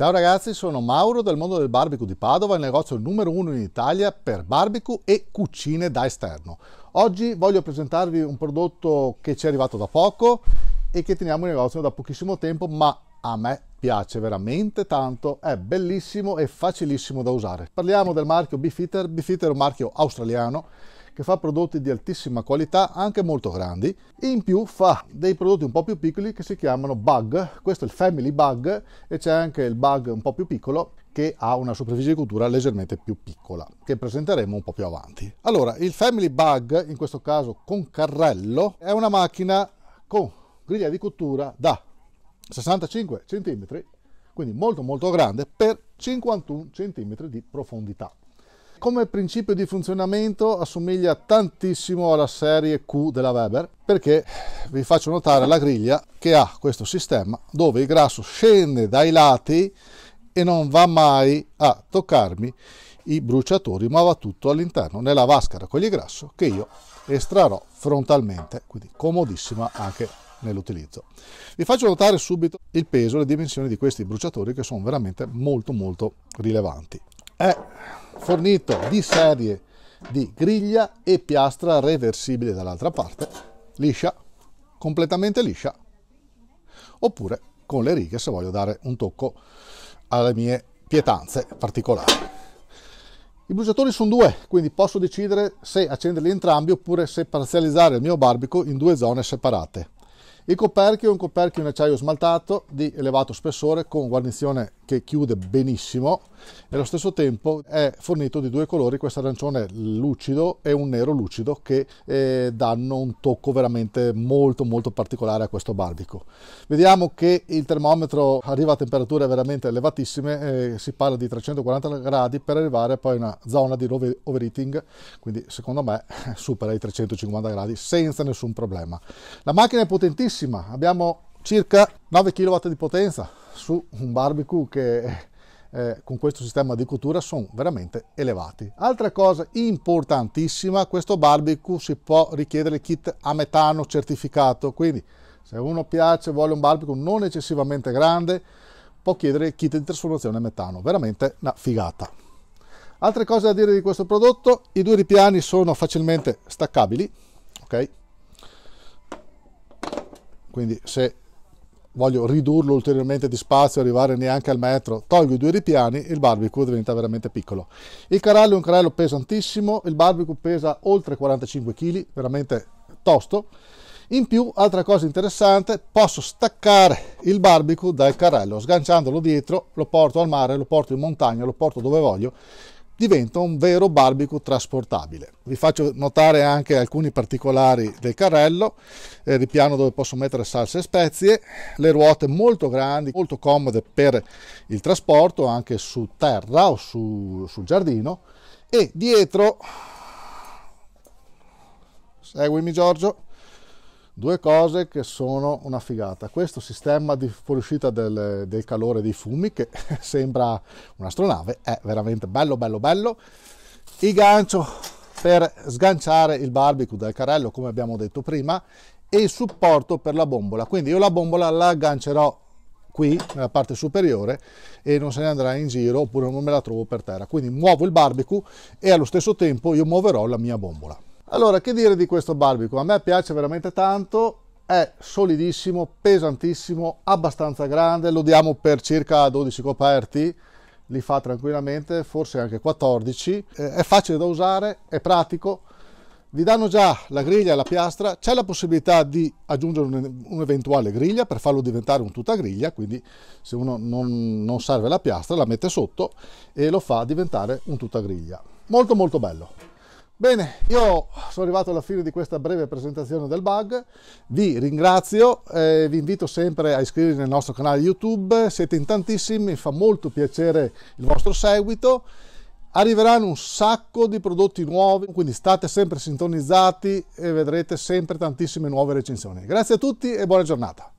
Ciao ragazzi, sono Mauro del mondo del barbecue di Padova, il negozio numero uno in Italia per barbecue e cucine da esterno. Oggi voglio presentarvi un prodotto che ci è arrivato da poco e che teniamo in negozio da pochissimo tempo, ma a me piace veramente tanto, è bellissimo e facilissimo da usare. Parliamo del marchio Beefeater, Beefeater è un marchio australiano che fa prodotti di altissima qualità, anche molto grandi, in più fa dei prodotti un po' più piccoli che si chiamano bug, questo è il family bug e c'è anche il bug un po' più piccolo che ha una superficie di cottura leggermente più piccola, che presenteremo un po' più avanti. Allora, il Family Bug, in questo caso con carrello, è una macchina con griglia di cottura da 65 cm, quindi molto molto grande, per 51 cm di profondità. Come principio di funzionamento assomiglia tantissimo alla serie Q della Weber perché vi faccio notare la griglia che ha questo sistema dove il grasso scende dai lati e non va mai a toccarmi i bruciatori ma va tutto all'interno nella vasca grasso che io estrarrò frontalmente quindi comodissima anche nell'utilizzo. Vi faccio notare subito il peso e le dimensioni di questi bruciatori che sono veramente molto molto rilevanti. È eh, fornito di serie di griglia e piastra reversibile dall'altra parte, liscia, completamente liscia, oppure con le righe se voglio dare un tocco alle mie pietanze particolari. I bruciatori sono due, quindi posso decidere se accenderli entrambi oppure se parzializzare il mio barbico in due zone separate. Il coperchio è un coperchio in acciaio smaltato di elevato spessore con guarnizione che chiude benissimo e allo stesso tempo è fornito di due colori, questo arancione lucido e un nero lucido che eh, danno un tocco veramente molto molto particolare a questo barbico. Vediamo che il termometro arriva a temperature veramente elevatissime, eh, si parla di 340 gradi per arrivare poi a una zona di overheating, quindi secondo me supera i 350 gradi senza nessun problema. La macchina è potentissima pochissima, abbiamo circa 9 kW di potenza su un barbecue che eh, con questo sistema di cottura sono veramente elevati. Altra cosa importantissima, questo barbecue si può richiedere il kit a metano certificato, quindi se uno piace vuole un barbecue non eccessivamente grande, può chiedere il kit di trasformazione a metano, veramente una figata. Altre cose da dire di questo prodotto, i due ripiani sono facilmente staccabili, ok? quindi se voglio ridurlo ulteriormente di spazio, arrivare neanche al metro, tolgo i due ripiani, il barbecue diventa veramente piccolo. Il carrello è un carrello pesantissimo, il barbecue pesa oltre 45 kg, veramente tosto. In più, altra cosa interessante, posso staccare il barbecue dal carrello, sganciandolo dietro, lo porto al mare, lo porto in montagna, lo porto dove voglio diventa un vero barbecue trasportabile. Vi faccio notare anche alcuni particolari del carrello, eh, il ripiano dove posso mettere salse e spezie, le ruote molto grandi, molto comode per il trasporto anche su terra o su, sul giardino e dietro, seguimi Giorgio, Due cose che sono una figata. Questo sistema di fuoriuscita del, del calore dei fumi, che sembra un'astronave, è veramente bello, bello, bello. Il gancio per sganciare il barbecue dal carrello, come abbiamo detto prima, e il supporto per la bombola. Quindi io la bombola la aggancerò qui nella parte superiore e non se ne andrà in giro oppure non me la trovo per terra quindi muovo il barbecue e allo stesso tempo io muoverò la mia bombola allora, che dire di questo barbico? A me piace veramente tanto, è solidissimo, pesantissimo, abbastanza grande, lo diamo per circa 12 coperti, li fa tranquillamente, forse anche 14, eh, è facile da usare, è pratico, vi danno già la griglia e la piastra, c'è la possibilità di aggiungere un'eventuale griglia per farlo diventare un tutta griglia, quindi se uno non, non serve la piastra la mette sotto e lo fa diventare un tutta griglia. Molto molto bello. Bene, io sono arrivato alla fine di questa breve presentazione del bug, vi ringrazio, e vi invito sempre a iscrivervi nel nostro canale YouTube, siete in tantissimi, mi fa molto piacere il vostro seguito, arriveranno un sacco di prodotti nuovi, quindi state sempre sintonizzati e vedrete sempre tantissime nuove recensioni. Grazie a tutti e buona giornata.